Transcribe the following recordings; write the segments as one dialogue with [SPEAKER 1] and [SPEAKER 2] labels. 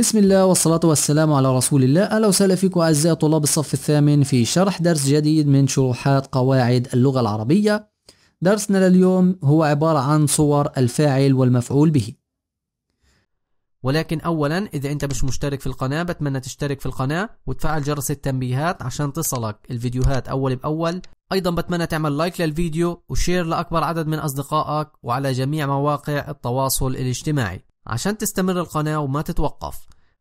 [SPEAKER 1] بسم الله والصلاة والسلام على رسول الله أهلا وسهلا فيكم أعزائي طلاب الصف الثامن في شرح درس جديد من شروحات قواعد اللغة العربية درسنا لليوم هو عبارة عن صور الفاعل والمفعول به ولكن أولا إذا أنت مش مشترك في القناة بتمنى تشترك في القناة وتفعل جرس التنبيهات عشان تصلك الفيديوهات أول بأول أيضا بتمنى تعمل لايك للفيديو وشير لأكبر عدد من أصدقائك وعلى جميع مواقع التواصل الاجتماعي عشان تستمر القناة وما تتوقف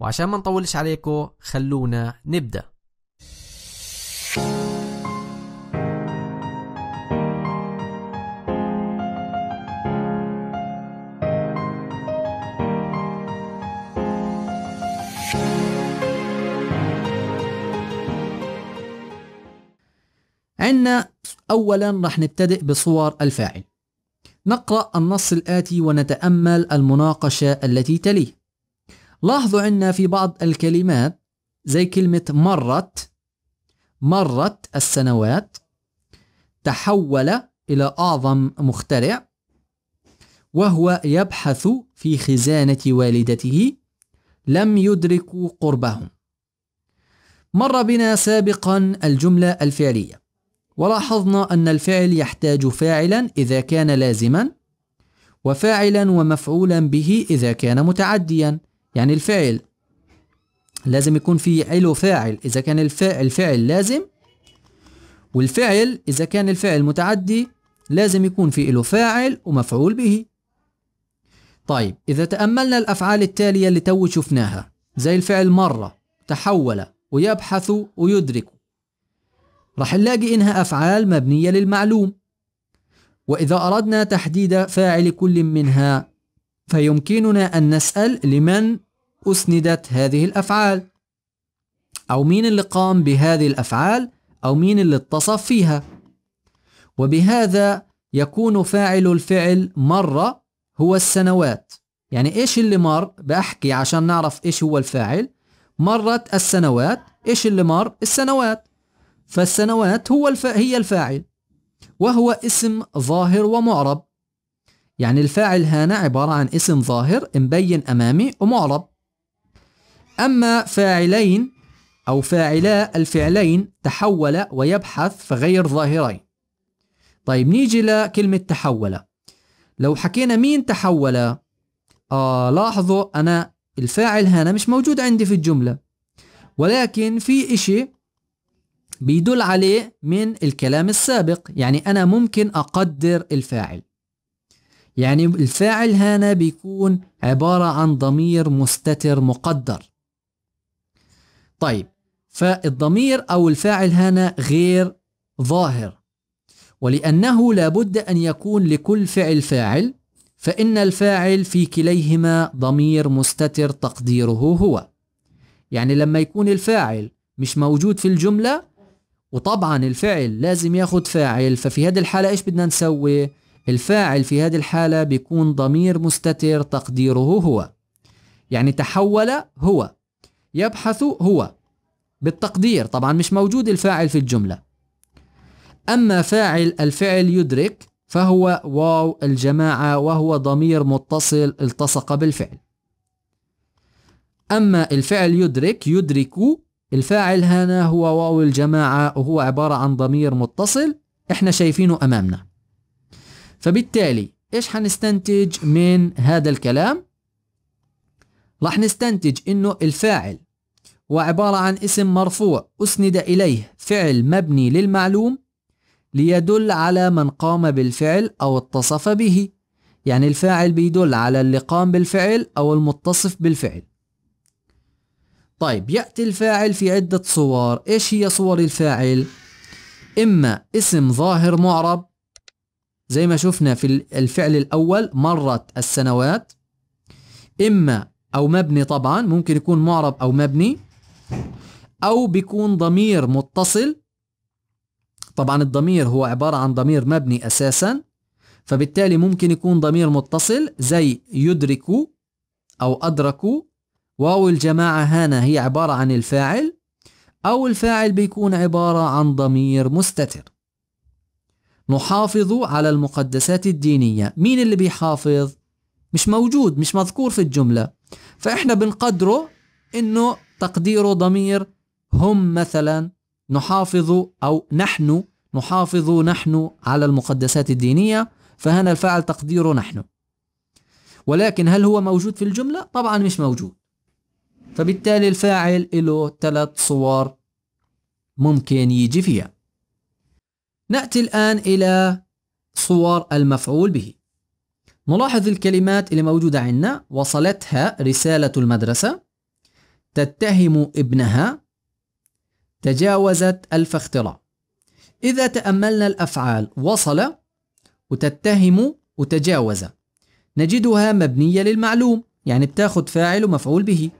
[SPEAKER 1] وعشان ما نطولش عليكم خلونا نبدأ عندنا أولا رح نبتدئ بصور الفاعل نقرأ النص الآتي ونتأمل المناقشة التي تليه لاحظوا عندنا في بعض الكلمات زي كلمة مرت مرت السنوات تحول إلى أعظم مخترع وهو يبحث في خزانة والدته لم يدركوا قربهم مر بنا سابقا الجملة الفعلية ولاحظنا أن الفعل يحتاج فاعلا إذا كان لازما وفاعلا ومفعولا به إذا كان متعديا يعني الفاعل لازم يكون في له فاعل إذا كان الفاعل فاعل لازم والفعل إذا كان الفعل متعدي لازم يكون في له فاعل ومفعول به طيب إذا تأملنا الأفعال التالية اللي تو شفناها زي الفعل مرة تحول ويبحث ويدرك راح نلاقي إنها أفعال مبنية للمعلوم وإذا أردنا تحديد فاعل كل منها فيمكننا أن نسأل لمن أسندت هذه الأفعال أو مين اللي قام بهذه الأفعال أو مين اللي اتصف فيها وبهذا يكون فاعل الفعل مرة هو السنوات يعني إيش اللي مر بأحكي عشان نعرف إيش هو الفاعل مرت السنوات إيش اللي مر السنوات فالسنوات هو الف... هي الفاعل وهو اسم ظاهر ومعرب يعني الفاعل هنا عبارة عن اسم ظاهر مبين أمامي ومعرب أما فاعلين أو فاعلا الفعلين تحول ويبحث فغير ظاهرين طيب نيجي لكلمة تحول لو حكينا مين تحول آه لاحظوا أنا الفاعل هنا مش موجود عندي في الجملة ولكن في إشي بيدل عليه من الكلام السابق يعني أنا ممكن أقدر الفاعل يعني الفاعل هنا بيكون عبارة عن ضمير مستتر مقدر طيب فالضمير أو الفاعل هنا غير ظاهر ولأنه لابد أن يكون لكل فعل فاعل فإن الفاعل في كليهما ضمير مستتر تقديره هو يعني لما يكون الفاعل مش موجود في الجملة وطبعا الفعل لازم ياخد فاعل ففي هذه الحالة إيش بدنا نسوي الفاعل في هذه الحالة بيكون ضمير مستتر تقديره هو يعني تحول هو يبحث هو بالتقدير طبعا مش موجود الفاعل في الجملة أما فاعل الفعل يدرك فهو واو الجماعة وهو ضمير متصل التصق بالفعل أما الفعل يدرك يدرك الفاعل هنا هو واو الجماعة وهو عبارة عن ضمير متصل احنا شايفينه أمامنا فبالتالي ايش حنستنتج من هذا الكلام؟ راح نستنتج انه الفاعل وعبارة عن اسم مرفوع أسند إليه فعل مبني للمعلوم ليدل على من قام بالفعل أو اتصف به يعني الفاعل بيدل على اللي قام بالفعل أو المتصف بالفعل طيب يأتي الفاعل في عدة صور إيش هي صور الفاعل؟ إما اسم ظاهر معرب زي ما شفنا في الفعل الأول مرت السنوات إما أو مبني طبعا ممكن يكون معرب أو مبني أو بيكون ضمير متصل طبعا الضمير هو عبارة عن ضمير مبني أساسا فبالتالي ممكن يكون ضمير متصل زي يدركوا أو أدركوا واو الجماعة هنا هي عبارة عن الفاعل أو الفاعل بيكون عبارة عن ضمير مستتر نحافظ على المقدسات الدينية مين اللي بيحافظ؟ مش موجود مش مذكور في الجملة فإحنا بنقدره إنه تقديره ضمير هم مثلا نحافظ أو نحن نحافظ نحن على المقدسات الدينية فهنا الفعل تقديره نحن ولكن هل هو موجود في الجملة؟ طبعا مش موجود فبالتالي الفاعل له ثلاث صور ممكن يجي فيها نأتي الآن إلى صور المفعول به نلاحظ الكلمات اللي موجودة عندنا وصلتها رسالة المدرسة تتهم ابنها تجاوزت ألف اختراع إذا تأملنا الأفعال وصل وتتهم وتجاوز نجدها مبنية للمعلوم يعني بتاخد فاعل ومفعول به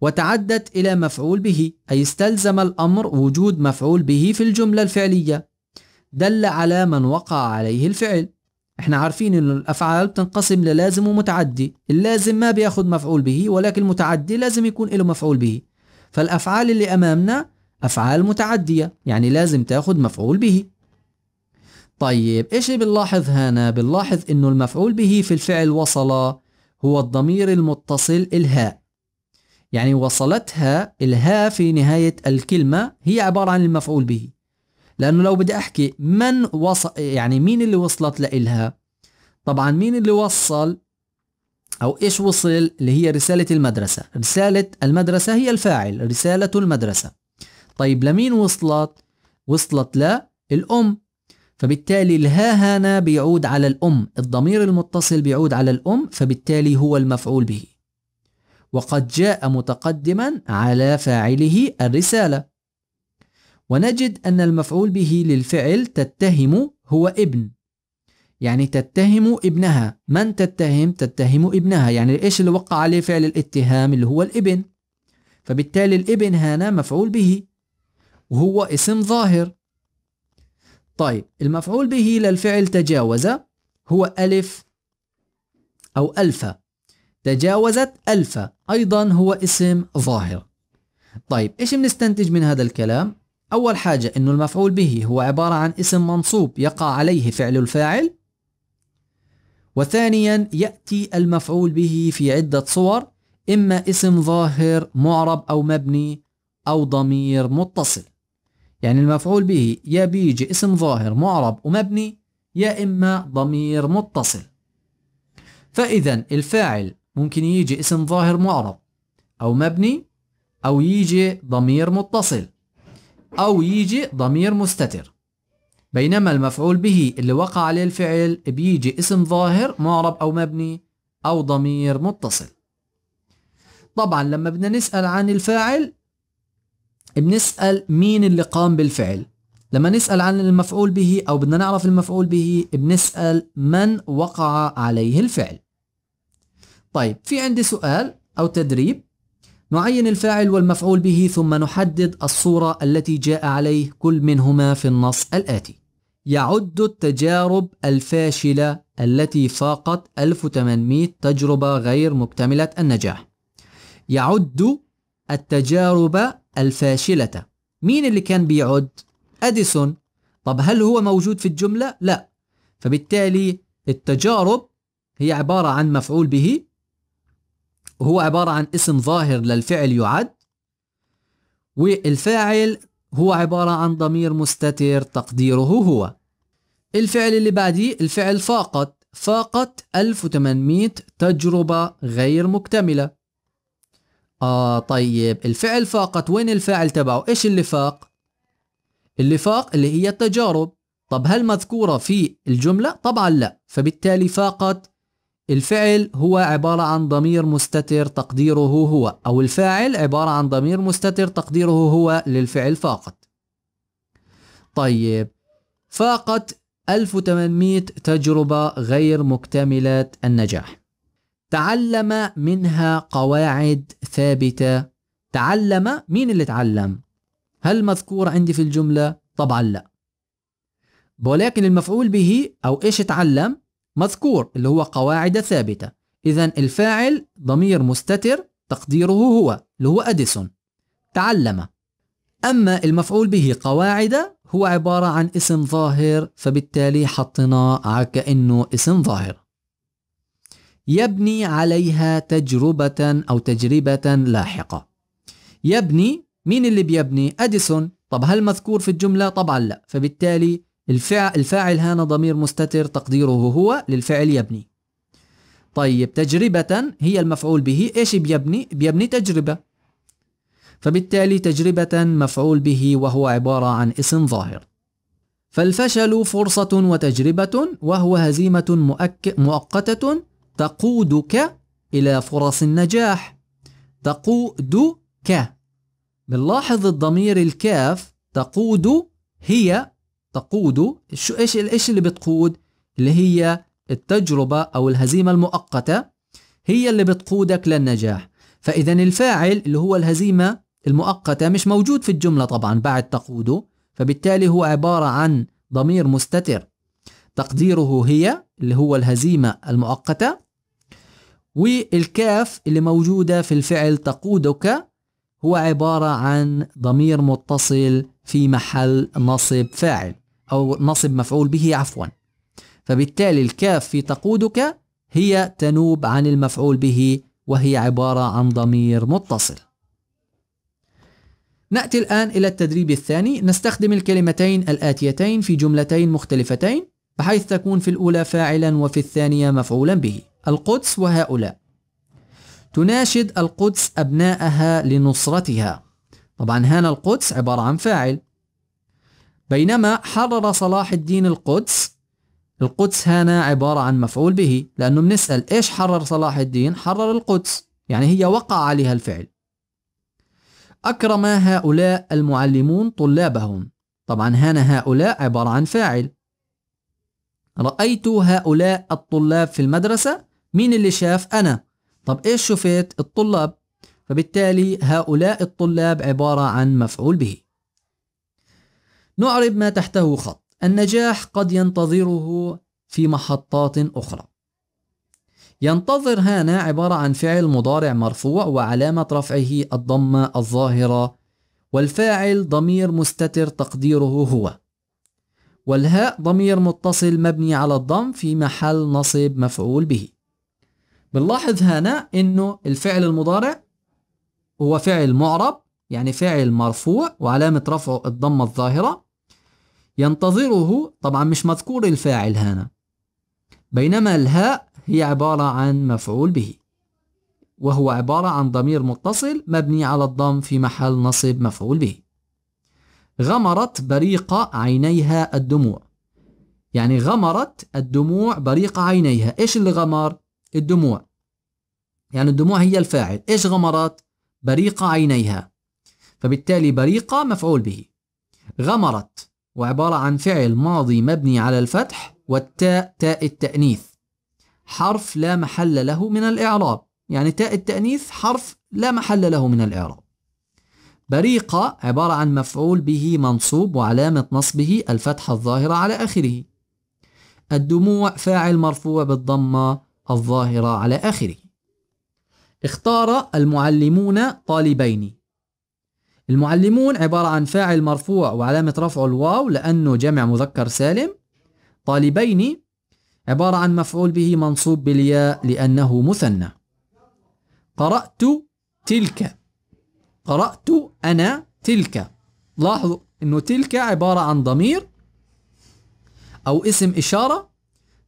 [SPEAKER 1] وتعدت إلى مفعول به أي استلزم الأمر وجود مفعول به في الجملة الفعلية دل على من وقع عليه الفعل احنا عارفين ان الافعال بتنقسم للازم ومتعدي اللازم ما بياخد مفعول به ولكن المتعدي لازم يكون له مفعول به فالافعال اللي امامنا افعال متعديه يعني لازم تاخد مفعول به طيب ايش بنلاحظ هنا بنلاحظ انه المفعول به في الفعل وصل هو الضمير المتصل الهاء يعني وصلتها الهاء في نهايه الكلمه هي عباره عن المفعول به لانه لو بدي احكي من وصل يعني مين اللي وصلت لإلها طبعا مين اللي وصل او ايش وصل اللي هي رسالة المدرسة رسالة المدرسة هي الفاعل رسالة المدرسة طيب لمين وصلت وصلت الام فبالتالي الها هنا بيعود على الأم الضمير المتصل بيعود على الأم فبالتالي هو المفعول به وقد جاء متقدما على فاعله الرسالة ونجد أن المفعول به للفعل تتهم هو ابن يعني تتهم ابنها من تتهم تتهم ابنها يعني إيش اللي وقع عليه فعل الاتهام اللي هو الابن فبالتالي الابن هنا مفعول به وهو اسم ظاهر طيب المفعول به للفعل تجاوز هو ألف أو ألفا تجاوزت ألفا أيضا هو اسم ظاهر طيب إيش بنستنتج من هذا الكلام أول حاجة أنه المفعول به هو عبارة عن اسم منصوب يقع عليه فعل الفاعل وثانيا يأتي المفعول به في عدة صور إما اسم ظاهر معرب أو مبني أو ضمير متصل يعني المفعول به يا بيجي اسم ظاهر معرب ومبني يا إما ضمير متصل فإذا الفاعل ممكن يجي اسم ظاهر معرب أو مبني أو يجي ضمير متصل أو يجي ضمير مستتر بينما المفعول به اللي وقع عليه الفعل بيجي اسم ظاهر معرب أو مبني أو ضمير متصل طبعا لما بدنا نسأل عن الفاعل بنسأل مين اللي قام بالفعل لما نسأل عن المفعول به أو بدنا نعرف المفعول به بنسأل من وقع عليه الفعل طيب في عندي سؤال أو تدريب نعين الفاعل والمفعول به ثم نحدد الصورة التي جاء عليه كل منهما في النص الآتي يعد التجارب الفاشلة التي فاقت 1800 تجربة غير مكتملة النجاح يعد التجارب الفاشلة مين اللي كان بيعد؟ أديسون طب هل هو موجود في الجملة؟ لا فبالتالي التجارب هي عبارة عن مفعول به هو عبارة عن اسم ظاهر للفعل يعد والفاعل هو عبارة عن ضمير مستتر تقديره هو الفعل اللي بعديه الفعل فاقت فاقت 1800 تجربة غير مكتملة آه طيب الفعل فاقت وين الفاعل تبعه إيش اللي فاق اللي فاق اللي هي التجارب طب هل مذكورة في الجملة طبعا لا فبالتالي فاقت الفعل هو عبارة عن ضمير مستتر تقديره هو أو الفاعل عبارة عن ضمير مستتر تقديره هو للفعل فقط طيب فاقت 1800 تجربة غير مكتملة النجاح تعلم منها قواعد ثابتة تعلم مين اللي تعلم هل مذكور عندي في الجملة طبعا لا ولكن المفعول به أو إيش تعلم مذكور اللي هو قواعد ثابتة إذا الفاعل ضمير مستتر تقديره هو اللي هو أديسون تعلم أما المفعول به قواعد هو عبارة عن اسم ظاهر فبالتالي حطنا كأنه اسم ظاهر يبني عليها تجربة أو تجربة لاحقة يبني مين اللي بيبني؟ أديسون طب هل مذكور في الجملة؟ طبعا لا فبالتالي الفع... الفاعل هنا ضمير مستتر تقديره هو للفعل يبني طيب تجربة هي المفعول به ايش بيبني؟ بيبني تجربة فبالتالي تجربة مفعول به وهو عبارة عن اسم ظاهر فالفشل فرصة وتجربة وهو هزيمة مؤك... مؤقتة تقودك إلى فرص النجاح تقودك بنلاحظ الضمير الكاف تقود هي تقوده شو ايش ايش اللي بتقود اللي هي التجربة أو الهزيمة المؤقتة هي اللي بتقودك للنجاح فإذا الفاعل اللي هو الهزيمة المؤقتة مش موجود في الجملة طبعا بعد تقوده فبالتالي هو عبارة عن ضمير مستتر تقديره هي اللي هو الهزيمة المؤقتة والكاف اللي موجودة في الفعل تقودك هو عبارة عن ضمير متصل في محل نصب فاعل أو نصب مفعول به عفوا فبالتالي الكاف في تقودك هي تنوب عن المفعول به وهي عبارة عن ضمير متصل نأتي الآن إلى التدريب الثاني نستخدم الكلمتين الآتيتين في جملتين مختلفتين بحيث تكون في الأولى فاعلا وفي الثانية مفعولا به القدس وهؤلاء تناشد القدس أبناءها لنصرتها طبعا هنا القدس عبارة عن فاعل بينما حرر صلاح الدين القدس القدس هنا عبارة عن مفعول به لأنه بنسأل إيش حرر صلاح الدين حرر القدس يعني هي وقع عليها الفعل أكرم هؤلاء المعلمون طلابهم طبعا هنا هؤلاء عبارة عن فاعل رأيت هؤلاء الطلاب في المدرسة مين اللي شاف أنا طب إيش شفت الطلاب فبالتالي هؤلاء الطلاب عبارة عن مفعول به نعرب ما تحته خط النجاح قد ينتظره في محطات أخرى ينتظر هنا عبارة عن فعل مضارع مرفوع وعلامة رفعه الضمة الظاهرة والفاعل ضمير مستتر تقديره هو والهاء ضمير متصل مبني على الضم في محل نصب مفعول به بنلاحظ هنا انه الفعل المضارع هو فعل معرب يعني فعل مرفوع وعلامة رفعه الضمة الظاهرة ينتظره طبعا مش مذكور الفاعل هنا بينما الهاء هي عبارة عن مفعول به وهو عبارة عن ضمير متصل مبني على الضم في محل نصب مفعول به غمرت بريق عينيها الدموع يعني غمرت الدموع بريق عينيها إيش اللي غمر؟ الدموع يعني الدموع هي الفاعل إيش غمرت؟ بريق عينيها فبالتالي بريقة مفعول به غمرت وعبارة عن فعل ماضي مبني على الفتح والتاء تاء التأنيث حرف لا محل له من الإعراب يعني تاء التأنيث حرف لا محل له من الإعراب بريقة عبارة عن مفعول به منصوب وعلامة نصبه الفتحة الظاهرة على آخره الدموع فاعل مرفوع بالضمة الظاهرة على آخره اختار المعلمون طالبين المعلمون عبارة عن فاعل مرفوع وعلامة رفعه الواو لأنه جمع مذكر سالم طالبين عبارة عن مفعول به منصوب بالياء لأنه مثنى قرأت تلك قرأت أنا تلك لاحظوا أنه تلك عبارة عن ضمير أو اسم إشارة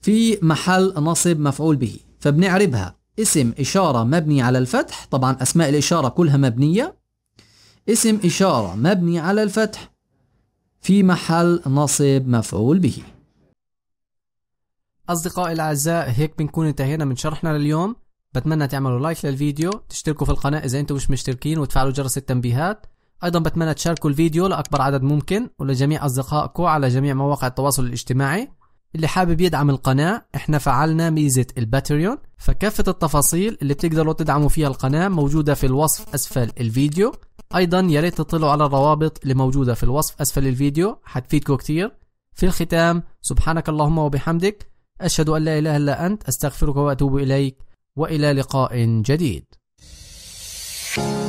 [SPEAKER 1] في محل نصب مفعول به فبنعربها اسم إشارة مبني على الفتح طبعا أسماء الإشارة كلها مبنية اسم إشارة مبني على الفتح في محل نصب مفعول به أصدقائي الأعزاء هيك بنكون انتهينا من شرحنا لليوم بتمنى تعملوا لايك للفيديو تشتركوا في القناة إذا أنتم مش مشتركين وتفعلوا جرس التنبيهات أيضا بتمنى تشاركوا الفيديو لأكبر عدد ممكن ولجميع أصدقائكم على جميع مواقع التواصل الاجتماعي اللي حابب يدعم القناة احنا فعلنا ميزة الباتريون فكافة التفاصيل اللي بتقدروا تدعموا فيها القناة موجودة في الوصف أسفل الفيديو أيضا يا ريت تطلعوا على الروابط اللي موجودة في الوصف أسفل الفيديو حتفيدكم كتير في الختام سبحانك اللهم وبحمدك أشهد أن لا إله إلا أنت أستغفرك وأتوب إليك وإلى لقاء جديد. thank you